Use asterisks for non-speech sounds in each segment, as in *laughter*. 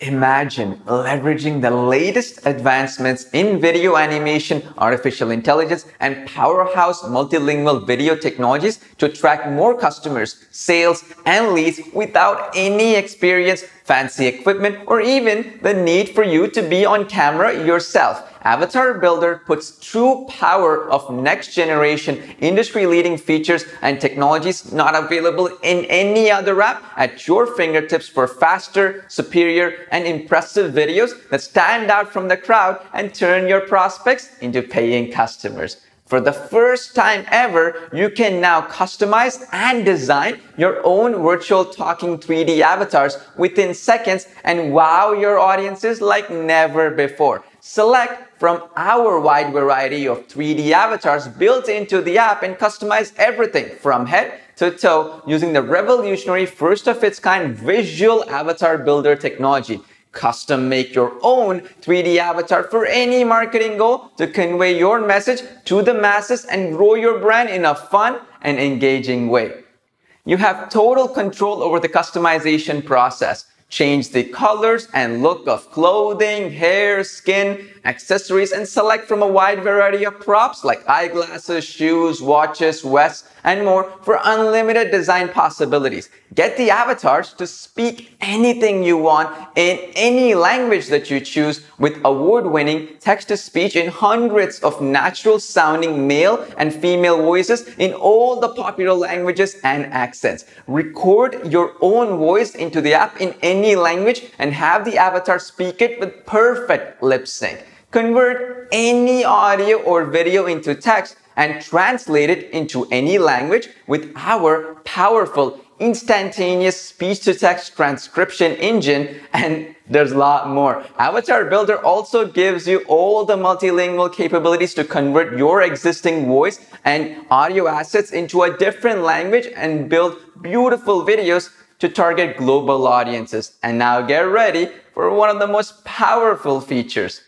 Imagine leveraging the latest advancements in video animation, artificial intelligence, and powerhouse multilingual video technologies to attract more customers, sales, and leads without any experience, fancy equipment, or even the need for you to be on camera yourself. Avatar Builder puts true power of next generation industry leading features and technologies not available in any other app at your fingertips for faster, superior, and impressive videos that stand out from the crowd and turn your prospects into paying customers. For the first time ever, you can now customize and design your own virtual talking 3D avatars within seconds and wow your audiences like never before. Select from our wide variety of 3D avatars built into the app and customize everything from head to toe using the revolutionary first of its kind visual avatar builder technology. Custom make your own 3D avatar for any marketing goal to convey your message to the masses and grow your brand in a fun and engaging way. You have total control over the customization process Change the colors and look of clothing, hair, skin, accessories, and select from a wide variety of props like eyeglasses, shoes, watches, vests, and more for unlimited design possibilities. Get the avatars to speak anything you want in any language that you choose with award-winning text-to-speech in hundreds of natural-sounding male and female voices in all the popular languages and accents. Record your own voice into the app in any any language and have the avatar speak it with perfect lip sync. Convert any audio or video into text and translate it into any language with our powerful instantaneous speech to text transcription engine and there's a lot more. Avatar Builder also gives you all the multilingual capabilities to convert your existing voice and audio assets into a different language and build beautiful videos to target global audiences. And now get ready for one of the most powerful features.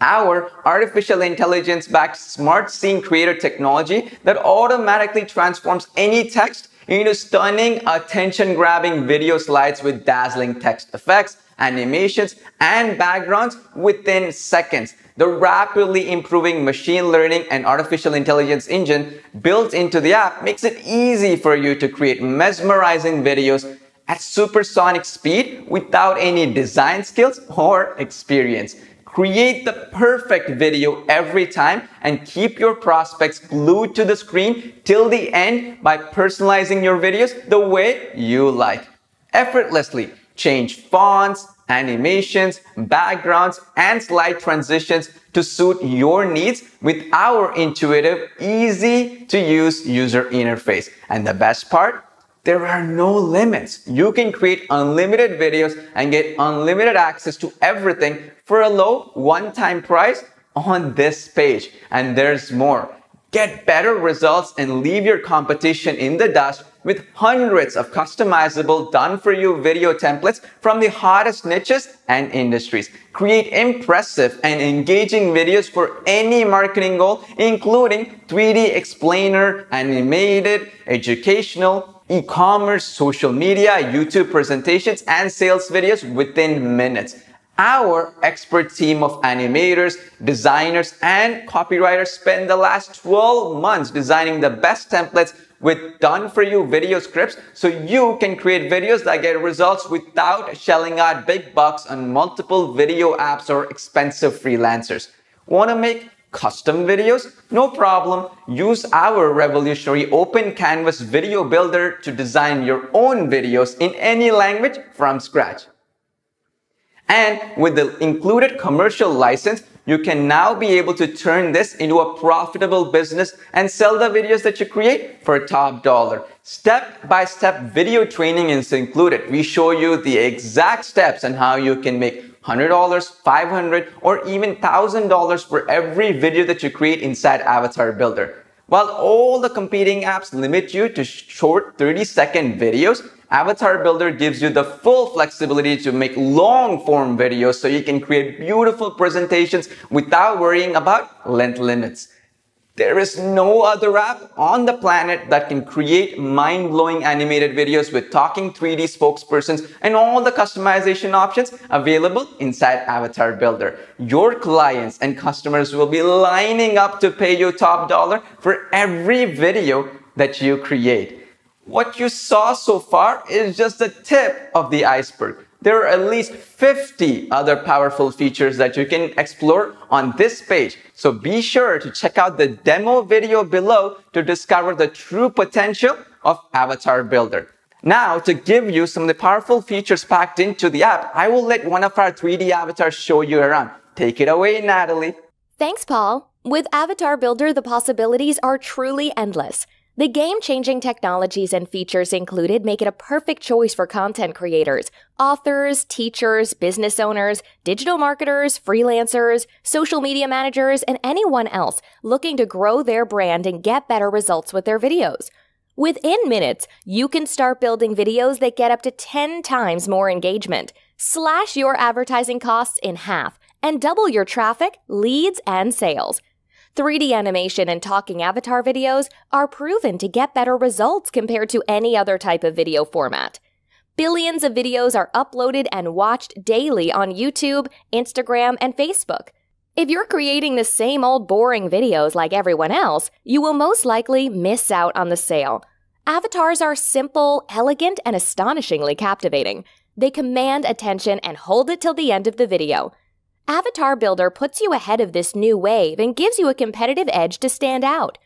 Our artificial intelligence backed smart scene creator technology that automatically transforms any text into stunning, attention grabbing video slides with dazzling text effects, animations, and backgrounds within seconds. The rapidly improving machine learning and artificial intelligence engine built into the app makes it easy for you to create mesmerizing videos at supersonic speed without any design skills or experience. Create the perfect video every time and keep your prospects glued to the screen till the end by personalizing your videos the way you like. Effortlessly change fonts, animations, backgrounds, and slide transitions to suit your needs with our intuitive, easy to use user interface. And the best part, there are no limits. You can create unlimited videos and get unlimited access to everything for a low one-time price on this page. And there's more. Get better results and leave your competition in the dust with hundreds of customizable done-for-you video templates from the hottest niches and industries. Create impressive and engaging videos for any marketing goal, including 3D explainer, animated, educational, e-commerce, social media, YouTube presentations, and sales videos within minutes. Our expert team of animators, designers, and copywriters spend the last 12 months designing the best templates with done for you video scripts so you can create videos that get results without shelling out big bucks on multiple video apps or expensive freelancers. Want to make custom videos? No problem. Use our revolutionary Open Canvas video builder to design your own videos in any language from scratch. And with the included commercial license, you can now be able to turn this into a profitable business and sell the videos that you create for a top dollar. Step-by-step -step video training is included. We show you the exact steps and how you can make $100, $500, or even $1,000 for every video that you create inside Avatar Builder. While all the competing apps limit you to short 30 second videos, Avatar Builder gives you the full flexibility to make long form videos so you can create beautiful presentations without worrying about length limits. There is no other app on the planet that can create mind-blowing animated videos with talking 3D spokespersons and all the customization options available inside Avatar Builder. Your clients and customers will be lining up to pay you top dollar for every video that you create. What you saw so far is just the tip of the iceberg. There are at least 50 other powerful features that you can explore on this page. So be sure to check out the demo video below to discover the true potential of Avatar Builder. Now, to give you some of the powerful features packed into the app, I will let one of our 3D avatars show you around. Take it away, Natalie. Thanks, Paul. With Avatar Builder, the possibilities are truly endless. The game changing technologies and features included make it a perfect choice for content creators, authors, teachers, business owners, digital marketers, freelancers, social media managers, and anyone else looking to grow their brand and get better results with their videos. Within minutes, you can start building videos that get up to 10 times more engagement, slash your advertising costs in half, and double your traffic, leads, and sales. 3D animation and talking avatar videos are proven to get better results compared to any other type of video format. Billions of videos are uploaded and watched daily on YouTube, Instagram, and Facebook. If you're creating the same old boring videos like everyone else, you will most likely miss out on the sale. Avatars are simple, elegant, and astonishingly captivating. They command attention and hold it till the end of the video. Avatar Builder puts you ahead of this new wave and gives you a competitive edge to stand out.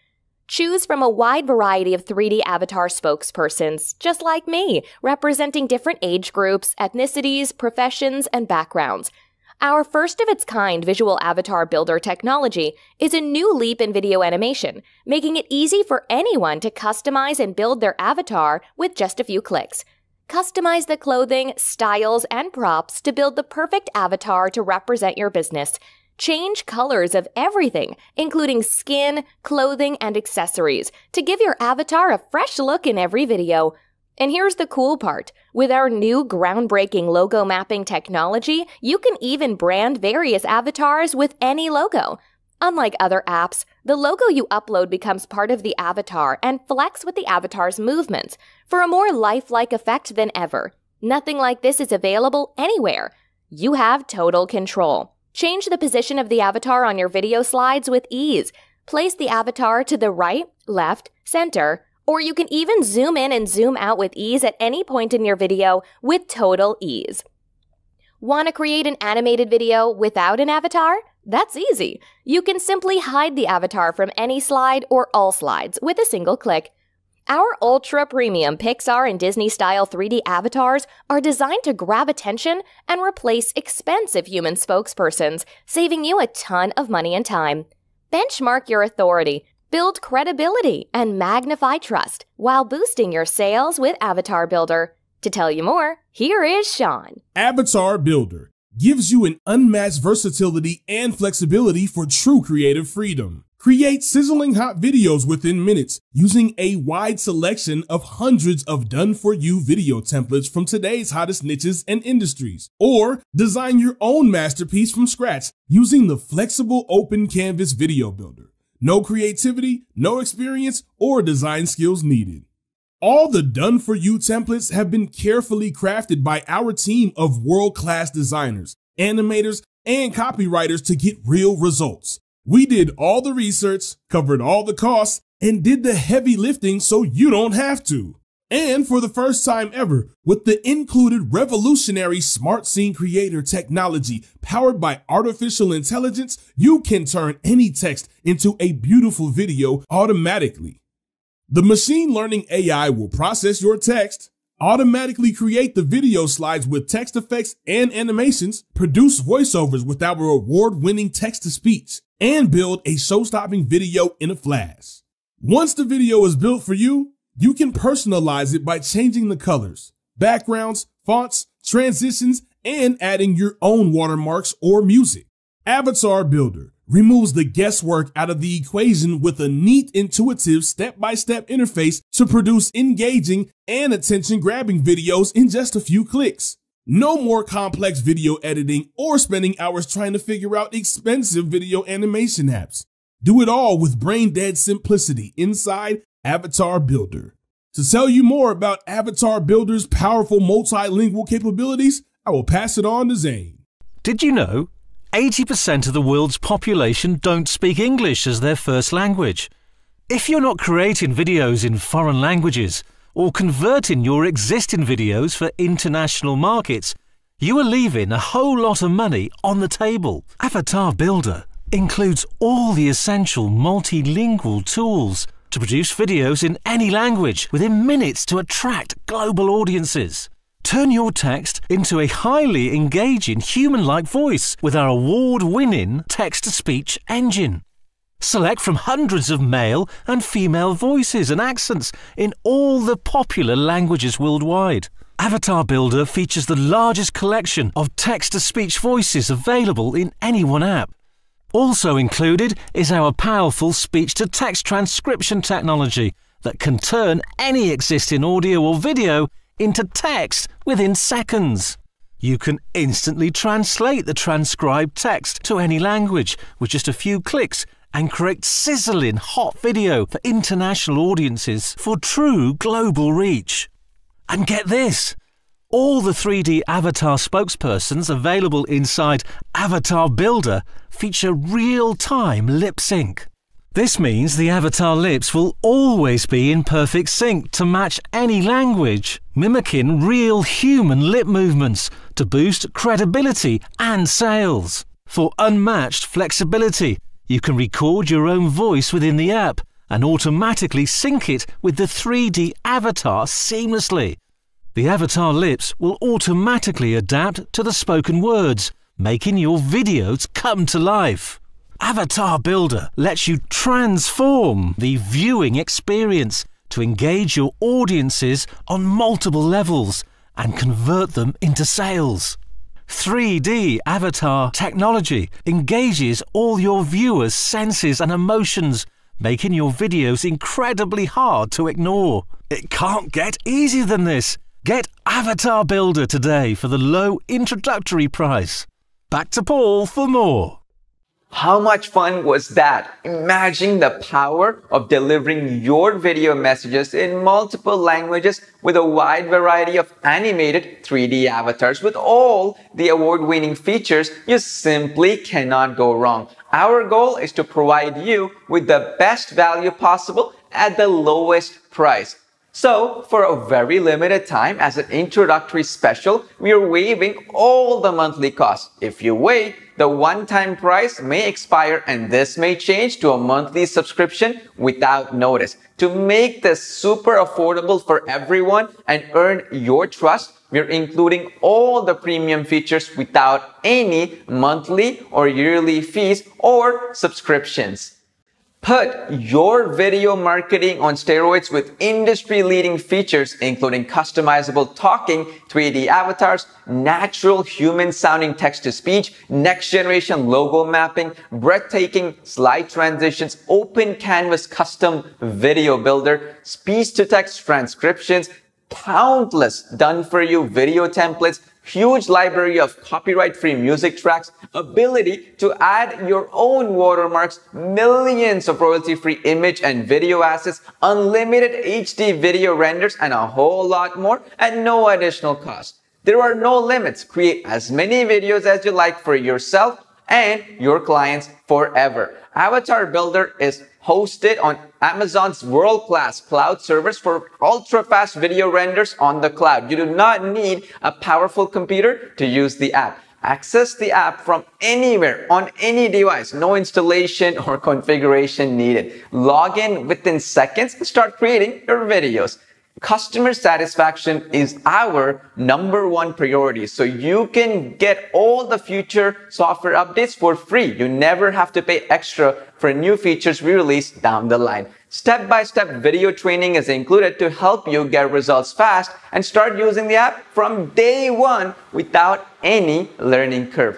Choose from a wide variety of 3D avatar spokespersons, just like me, representing different age groups, ethnicities, professions, and backgrounds. Our first of its kind visual avatar builder technology is a new leap in video animation, making it easy for anyone to customize and build their avatar with just a few clicks. Customize the clothing, styles, and props to build the perfect avatar to represent your business. Change colors of everything, including skin, clothing, and accessories, to give your avatar a fresh look in every video. And here's the cool part with our new groundbreaking logo mapping technology, you can even brand various avatars with any logo. Unlike other apps, the logo you upload becomes part of the avatar and flex with the avatar's movements for a more lifelike effect than ever. Nothing like this is available anywhere. You have total control. Change the position of the avatar on your video slides with ease. Place the avatar to the right, left, center, or you can even zoom in and zoom out with ease at any point in your video with total ease. Want to create an animated video without an avatar? That's easy. You can simply hide the avatar from any slide or all slides with a single click. Our ultra premium Pixar and Disney style 3D avatars are designed to grab attention and replace expensive human spokespersons, saving you a ton of money and time. Benchmark your authority, build credibility, and magnify trust while boosting your sales with Avatar Builder. To tell you more, here is Sean. Avatar Builder gives you an unmatched versatility and flexibility for true creative freedom. Create sizzling hot videos within minutes using a wide selection of hundreds of done-for-you video templates from today's hottest niches and industries. Or design your own masterpiece from scratch using the flexible open canvas video builder. No creativity, no experience, or design skills needed. All the done for you templates have been carefully crafted by our team of world class designers, animators, and copywriters to get real results. We did all the research, covered all the costs, and did the heavy lifting so you don't have to. And for the first time ever, with the included revolutionary Smart Scene Creator technology powered by artificial intelligence, you can turn any text into a beautiful video automatically. The machine learning AI will process your text, automatically create the video slides with text effects and animations, produce voiceovers with our award-winning text-to-speech, and build a show-stopping video in a flash. Once the video is built for you, you can personalize it by changing the colors, backgrounds, fonts, transitions, and adding your own watermarks or music. Avatar Builder removes the guesswork out of the equation with a neat, intuitive, step-by-step interface to produce engaging and attention-grabbing videos in just a few clicks. No more complex video editing or spending hours trying to figure out expensive video animation apps. Do it all with brain-dead simplicity inside Avatar Builder. To tell you more about Avatar Builder's powerful multilingual capabilities, I will pass it on to Zane. Did you know 80% of the world's population don't speak English as their first language. If you're not creating videos in foreign languages or converting your existing videos for international markets, you are leaving a whole lot of money on the table. Avatar Builder includes all the essential multilingual tools to produce videos in any language within minutes to attract global audiences. Turn your text into a highly engaging human like voice with our award winning text to speech engine. Select from hundreds of male and female voices and accents in all the popular languages worldwide. Avatar Builder features the largest collection of text to speech voices available in any one app. Also included is our powerful speech to text transcription technology that can turn any existing audio or video into text within seconds. You can instantly translate the transcribed text to any language with just a few clicks and create sizzling hot video for international audiences for true global reach. And get this all the 3D avatar spokespersons available inside Avatar Builder feature real time lip sync. This means the avatar lips will always be in perfect sync to match any language, mimicking real human lip movements to boost credibility and sales. For unmatched flexibility, you can record your own voice within the app and automatically sync it with the 3D avatar seamlessly. The avatar lips will automatically adapt to the spoken words, making your videos come to life. Avatar Builder lets you transform the viewing experience to engage your audiences on multiple levels and convert them into sales. 3D avatar technology engages all your viewers' senses and emotions, making your videos incredibly hard to ignore. It can't get easier than this. Get Avatar Builder today for the low introductory price. Back to Paul for more. How much fun was that? Imagine the power of delivering your video messages in multiple languages with a wide variety of animated 3D avatars with all the award-winning features. You simply cannot go wrong. Our goal is to provide you with the best value possible at the lowest price. So, for a very limited time as an introductory special, we are waiving all the monthly costs. If you wait, the one-time price may expire and this may change to a monthly subscription without notice. To make this super affordable for everyone and earn your trust, we're including all the premium features without any monthly or yearly fees or subscriptions. Put your video marketing on steroids with industry leading features, including customizable talking 3D avatars, natural human sounding text to speech, next generation logo mapping, breathtaking slide transitions, open canvas custom video builder, speech to text transcriptions, countless done for you video templates, huge library of copyright-free music tracks, ability to add your own watermarks, millions of royalty-free image and video assets, unlimited HD video renders, and a whole lot more at no additional cost. There are no limits. Create as many videos as you like for yourself and your clients forever. Avatar Builder is hosted on Amazon's world-class cloud servers for ultra-fast video renders on the cloud. You do not need a powerful computer to use the app. Access the app from anywhere on any device. No installation or *laughs* configuration needed. Log in within seconds and start creating your videos. Customer satisfaction is our number one priority. So you can get all the future software updates for free. You never have to pay extra for new features we release down the line. Step-by-step -step video training is included to help you get results fast and start using the app from day one without any learning curve.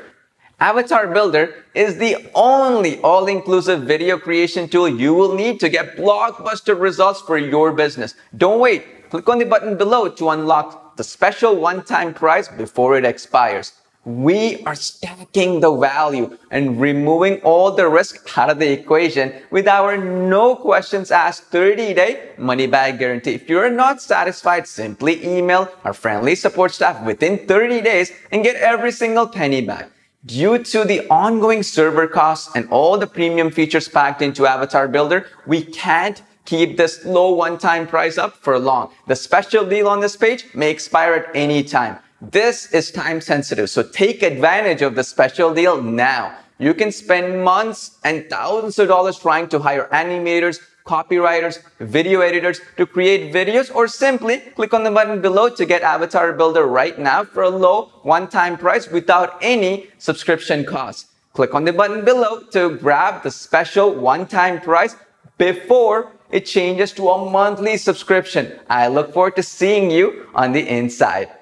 Avatar Builder is the only all-inclusive video creation tool you will need to get blockbuster results for your business. Don't wait. Click on the button below to unlock the special one-time prize before it expires. We are stacking the value and removing all the risk out of the equation with our no questions asked 30-day money-back guarantee. If you're not satisfied, simply email our friendly support staff within 30 days and get every single penny back. Due to the ongoing server costs and all the premium features packed into Avatar Builder, we can't keep this low one-time price up for long. The special deal on this page may expire at any time. This is time sensitive, so take advantage of the special deal now. You can spend months and thousands of dollars trying to hire animators, copywriters, video editors to create videos or simply click on the button below to get Avatar Builder right now for a low one-time price without any subscription cost. Click on the button below to grab the special one-time price before it changes to a monthly subscription. I look forward to seeing you on the inside.